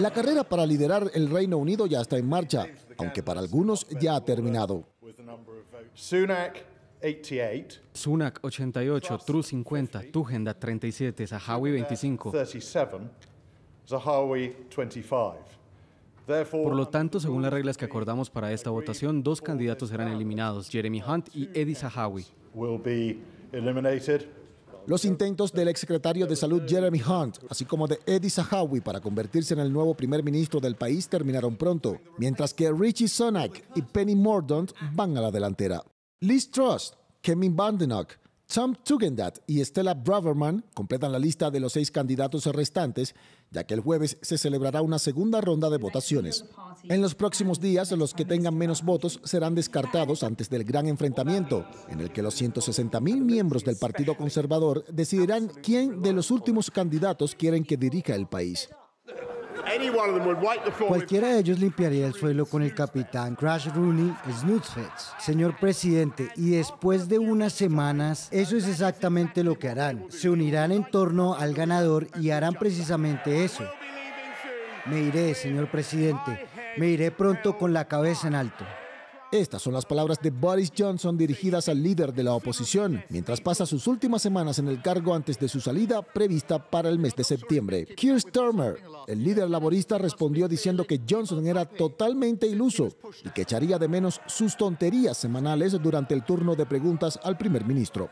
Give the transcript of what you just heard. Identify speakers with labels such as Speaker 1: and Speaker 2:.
Speaker 1: La carrera para liderar el Reino Unido ya está en marcha, aunque para algunos
Speaker 2: ya ha terminado. Sunak 88, Truss 50, Tugenda 37, Zahawi 25. Por lo tanto, según las reglas que acordamos para esta votación, dos candidatos serán eliminados, Jeremy Hunt y Eddie Zahawi. Los intentos del
Speaker 1: exsecretario de Salud Jeremy Hunt, así como de Eddie Sahawi para convertirse en el nuevo primer ministro del país terminaron pronto, mientras que Richie Sonak y Penny Mordaunt van a la delantera. Liz Truss, Kevin Badenoch, Tom Tugendhat y Stella Braverman completan la lista de los seis candidatos restantes, ya que el jueves se celebrará una segunda ronda de votaciones. En los próximos días, los que tengan menos votos serán descartados antes del gran enfrentamiento, en el que los 160 mil miembros del Partido Conservador decidirán quién de los últimos candidatos quieren que dirija el país.
Speaker 3: Cualquiera de ellos limpiaría el suelo con el capitán Crash Rooney Señor presidente, y después de unas semanas, eso es exactamente lo que harán. Se unirán en torno al ganador y harán precisamente eso. Me iré, señor presidente. Me iré pronto con la cabeza en alto.
Speaker 1: Estas son las palabras de Boris Johnson dirigidas al líder de la oposición, mientras pasa sus últimas semanas en el cargo antes de su salida prevista para el mes de septiembre. Keir el líder laborista, respondió diciendo que Johnson era totalmente iluso y que echaría de menos sus tonterías semanales durante el turno de preguntas al primer ministro.